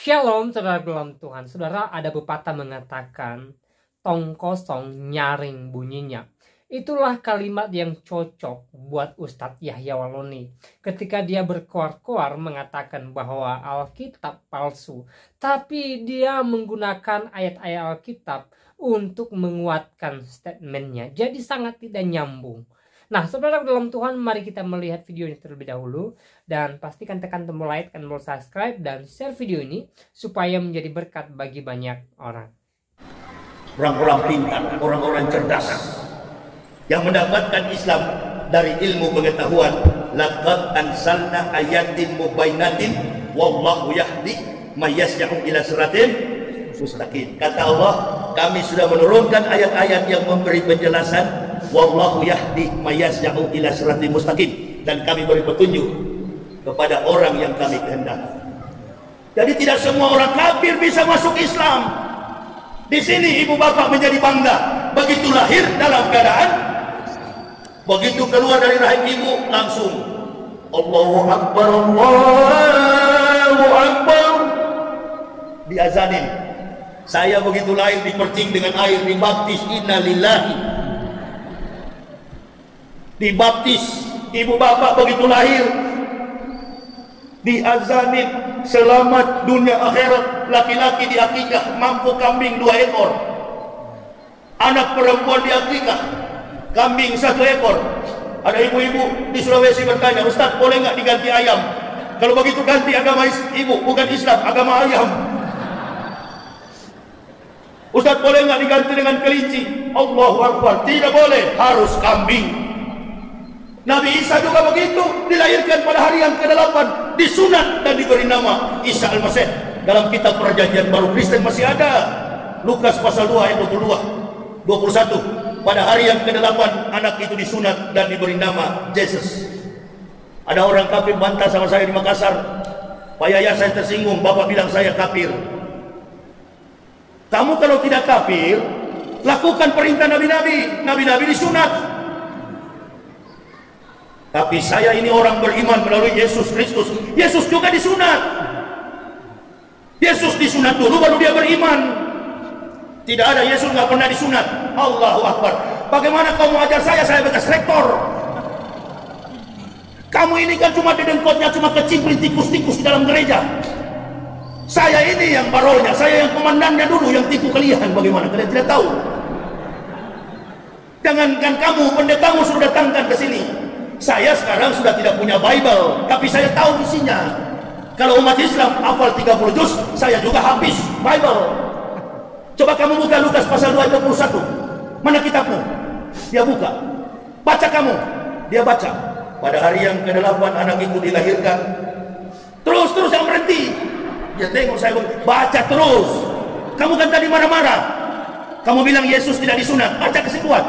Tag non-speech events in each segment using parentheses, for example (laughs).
Shalom saudara belum Tuhan. Saudara ada pepatah mengatakan tong kosong nyaring bunyinya. Itulah kalimat yang cocok buat Ustadz Yahya Waloni ketika dia berkoar-koar mengatakan bahwa Alkitab palsu. Tapi dia menggunakan ayat-ayat Alkitab untuk menguatkan statementnya. Jadi sangat tidak nyambung. Nah, saudara dalam Tuhan, mari kita melihat video ini terlebih dahulu dan pastikan tekan tombol like, tombol subscribe dan share video ini supaya menjadi berkat bagi banyak orang. Orang-orang pintar, orang-orang cerdas yang mendapatkan Islam dari ilmu pengetahuan laqad ansalna ayatin mubayyinatin wallahu yahdi may yasyahu ila siratin mustaqim kata Allah kami sudah menurunkan ayat-ayat yang memberi penjelasan wallahu yahdi mayyasja'u ila siratil mustaqim dan kami beri petunjuk kepada orang yang kami kehendaki jadi tidak semua orang kafir bisa masuk Islam di sini ibu bapak menjadi bangga begitu lahir dalam keadaan begitu keluar dari rahim ibu langsung Allahu Akbar Allahu Akbar diazanin saya begitu lahir dipercing dengan air dibaptis innalillahi dibaptis ibu bapa begitu lahir diazanin selamat dunia akhirat laki-laki di akikah mampu kambing dua ekor anak perempuan di akikah kambing satu ekor ada ibu-ibu di Sulawesi bertanya Ustaz boleh enggak diganti ayam kalau begitu ganti agama ibu bukan Islam agama ayam Ustaz boleh enggak diganti dengan kelinci Allahu Akbar tidak boleh harus kambing Nabi Isa juga begitu dilahirkan pada hari yang ke-8 disunat dan diberi nama Isa Al-Masih dalam kitab perjanjian baru Kristen masih ada Lukas pasal 2 ayat 22 21 pada hari yang ke-8 anak itu disunat dan diberi nama Yesus ada orang kafir bantah sama saya di Makassar Pak Yaya saya tersinggung Bapak bilang saya kafir kamu kalau tidak kafir lakukan perintah Nabi-Nabi Nabi-Nabi disunat -Nabi. Tapi saya ini orang beriman melalui Yesus Kristus. Yesus juga disunat. Yesus disunat dulu baru dia beriman. Tidak ada Yesus nggak pernah disunat. Allahu Akbar. Bagaimana kamu ajar saya? Saya bekas rektor. Kamu ini kan cuma dedengkotnya cuma kecimpring tikus-tikus di dalam gereja. Saya ini yang barolnya, saya yang komandannya dulu yang tipu kalian. Bagaimana kalian tidak tahu? Jangankan kamu, pendetamu sudah datangkan ke sini. Saya sekarang sudah tidak punya Bible, tapi saya tahu isinya. Kalau umat Islam hafal 30 juz, saya juga habis Bible. Coba kamu buka Lukas pasal 2 ayat 21. Mana kitabmu? Dia buka. Baca kamu. Dia baca. Pada hari yang ke-8 anak itu dilahirkan. Terus-terus yang berhenti. Dia tengok saya baca terus. Kamu kan tadi marah-marah. Kamu bilang Yesus tidak disunat. Baca kesimpulan.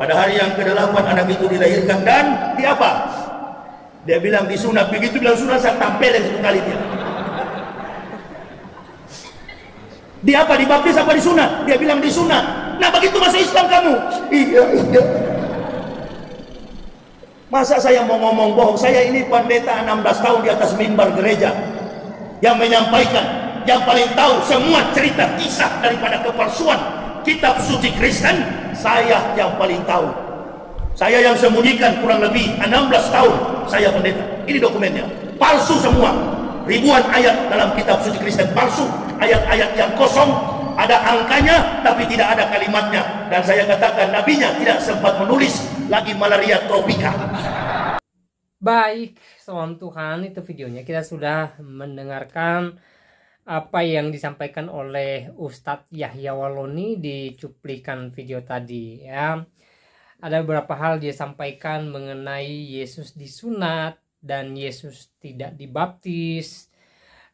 Pada hari yang ke-8 anak itu dilahirkan dan di apa? Dia bilang di sunat, Begitu bilang sunat saya yang satu kali dia. Di apa? Dibaptis apa sunat? Dia bilang di sunat. Nah begitu masih Islam kamu. Iya, iya. Masa saya mau ngomong bohong? Saya ini pendeta 16 tahun di atas mimbar gereja yang menyampaikan yang paling tahu semua cerita kisah daripada kepalsuan kitab suci Kristen saya yang paling tahu saya yang sembunyikan kurang lebih 16 tahun saya pendeta ini dokumennya palsu semua ribuan ayat dalam kitab suci Kristen palsu ayat-ayat yang kosong ada angkanya tapi tidak ada kalimatnya dan saya katakan nabinya tidak sempat menulis lagi malaria tropika baik soal Tuhan itu videonya kita sudah mendengarkan apa yang disampaikan oleh Ustadz Yahya Waloni di cuplikan video tadi ya. Ada beberapa hal dia sampaikan mengenai Yesus disunat dan Yesus tidak dibaptis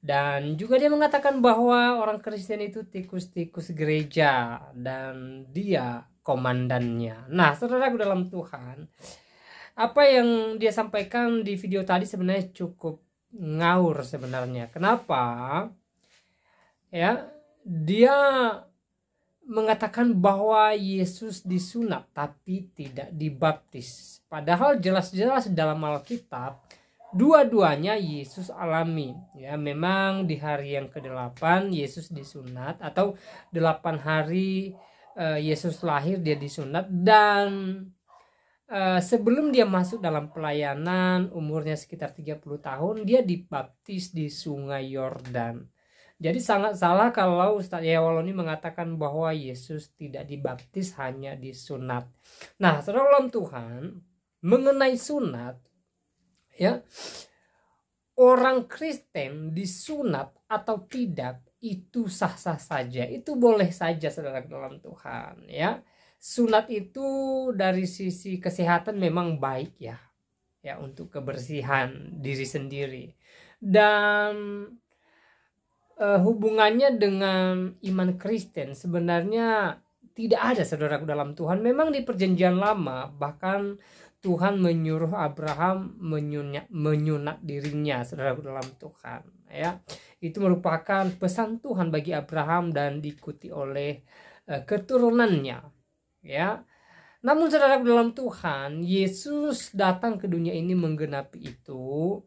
dan juga dia mengatakan bahwa orang Kristen itu tikus-tikus gereja dan dia komandannya. Nah, saudara dalam Tuhan, apa yang dia sampaikan di video tadi sebenarnya cukup ngaur sebenarnya. Kenapa? ya dia mengatakan bahwa Yesus disunat tapi tidak dibaptis. Padahal jelas-jelas dalam Alkitab dua-duanya Yesus alami. Ya, memang di hari yang ke-8 Yesus disunat atau delapan hari uh, Yesus lahir dia disunat dan uh, sebelum dia masuk dalam pelayanan umurnya sekitar 30 tahun dia dibaptis di sungai Yordan. Jadi sangat salah kalau Ustaz Yawaloni mengatakan bahwa Yesus tidak dibaptis hanya di sunat. Nah, dalam Tuhan mengenai sunat ya orang Kristen disunat atau tidak itu sah-sah saja. Itu boleh saja saudara dalam Tuhan ya. Sunat itu dari sisi kesehatan memang baik ya. Ya untuk kebersihan diri sendiri. Dan uh, hubungannya dengan iman Kristen sebenarnya tidak ada saudaraku dalam Tuhan. Memang di perjanjian lama bahkan Tuhan menyuruh Abraham menyunat menyunak dirinya saudaraku dalam Tuhan. Ya, itu merupakan pesan Tuhan bagi Abraham dan diikuti oleh uh, keturunannya. Ya, namun saudaraku dalam Tuhan, Yesus datang ke dunia ini menggenapi itu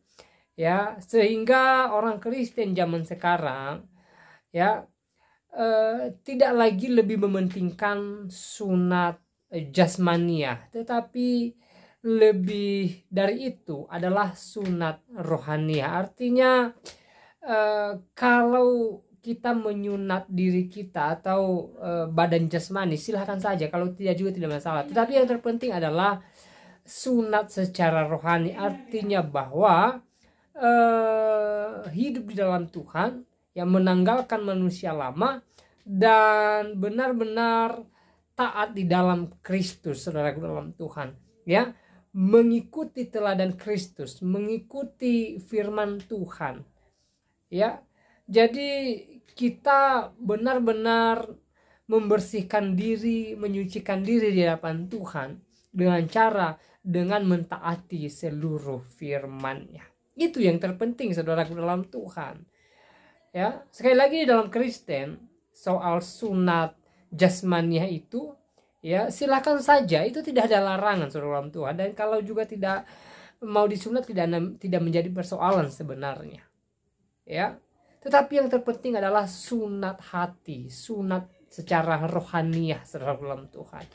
ya sehingga orang Kristen zaman sekarang ya eh, tidak lagi lebih mementingkan sunat eh, jasmania tetapi lebih dari itu adalah sunat rohania artinya eh, kalau kita menyunat diri kita atau eh, badan jasmani silahkan saja kalau tidak juga tidak masalah tetapi yang terpenting adalah sunat secara rohani artinya bahwa eh, hidup di dalam Tuhan yang menanggalkan manusia lama dan benar-benar taat di dalam Kristus saudara dalam Tuhan ya mengikuti teladan Kristus mengikuti firman Tuhan ya jadi kita benar-benar membersihkan diri menyucikan diri di hadapan Tuhan dengan cara dengan mentaati seluruh firman-Nya itu yang terpenting saudaraku dalam Tuhan. Ya, sekali lagi dalam Kristen soal sunat jasmaniah itu ya silakan saja itu tidak ada larangan saudara dalam Tuhan dan kalau juga tidak mau disunat tidak tidak menjadi persoalan sebenarnya. Ya. Tetapi yang terpenting adalah sunat hati, sunat secara rohaniah saudara dalam Tuhan.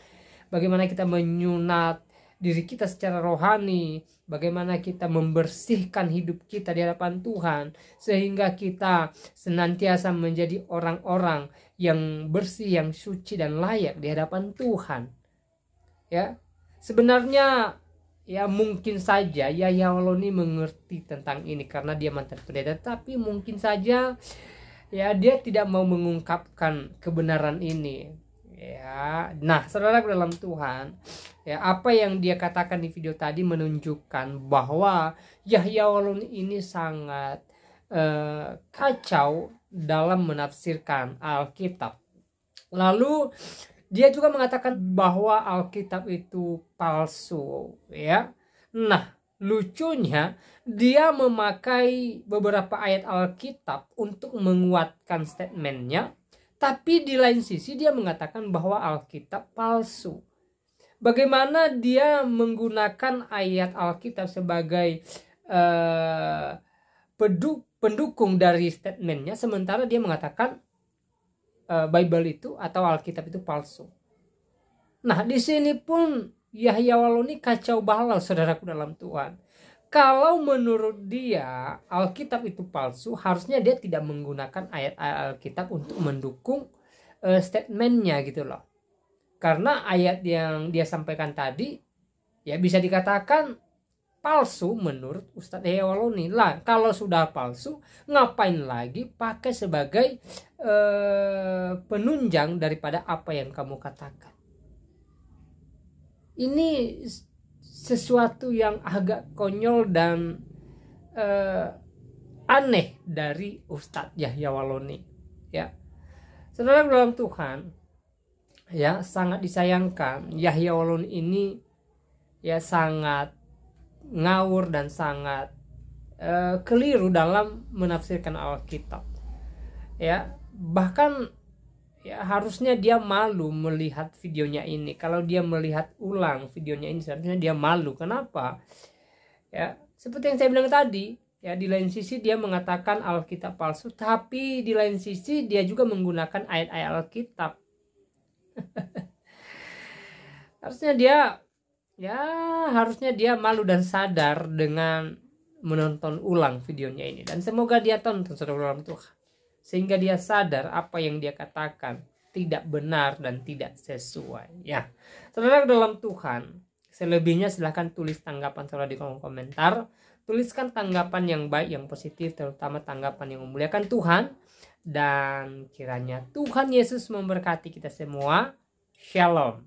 Bagaimana kita menyunat diri kita secara rohani, bagaimana kita membersihkan hidup kita di hadapan Tuhan, sehingga kita senantiasa menjadi orang-orang yang bersih, yang suci, dan layak di hadapan Tuhan. Ya, sebenarnya ya mungkin saja ya Yaholoni mengerti tentang ini karena dia mantan pendeta, tapi mungkin saja ya dia tidak mau mengungkapkan kebenaran ini ya nah saudara dalam Tuhan ya apa yang dia katakan di video tadi menunjukkan bahwa Yahya Walun ini sangat eh, kacau dalam menafsirkan Alkitab lalu dia juga mengatakan bahwa Alkitab itu palsu ya nah lucunya dia memakai beberapa ayat Alkitab untuk menguatkan statementnya tapi di lain sisi dia mengatakan bahwa Alkitab palsu. Bagaimana dia menggunakan ayat Alkitab sebagai uh, pendukung dari statementnya, sementara dia mengatakan uh, Bible itu atau Alkitab itu palsu. Nah di sini pun Yahya Waloni kacau balau saudaraku dalam Tuhan kalau menurut dia Alkitab itu palsu, harusnya dia tidak menggunakan ayat Alkitab untuk mendukung uh, statementnya gitu loh. Karena ayat yang dia sampaikan tadi ya bisa dikatakan palsu menurut Ustadz Hewaloni. Lah, kalau sudah palsu, ngapain lagi pakai sebagai uh, penunjang daripada apa yang kamu katakan? Ini sesuatu yang agak konyol dan uh, aneh dari Ustadz Yahya Waloni ya saudara dalam Tuhan ya sangat disayangkan Yahya Waloni ini ya sangat ngawur dan sangat uh, keliru dalam menafsirkan Alkitab ya bahkan ya harusnya dia malu melihat videonya ini kalau dia melihat ulang videonya ini seharusnya dia malu kenapa ya seperti yang saya bilang tadi ya di lain sisi dia mengatakan Alkitab palsu tapi di lain sisi dia juga menggunakan ayat-ayat Alkitab (laughs) harusnya dia ya harusnya dia malu dan sadar dengan menonton ulang videonya ini dan semoga dia tonton saudara Tuhan sehingga dia sadar apa yang dia katakan tidak benar dan tidak sesuai. Ya, saudara dalam Tuhan, selebihnya silahkan tulis tanggapan saudara di kolom komentar. Tuliskan tanggapan yang baik, yang positif, terutama tanggapan yang memuliakan Tuhan. Dan kiranya Tuhan Yesus memberkati kita semua. Shalom.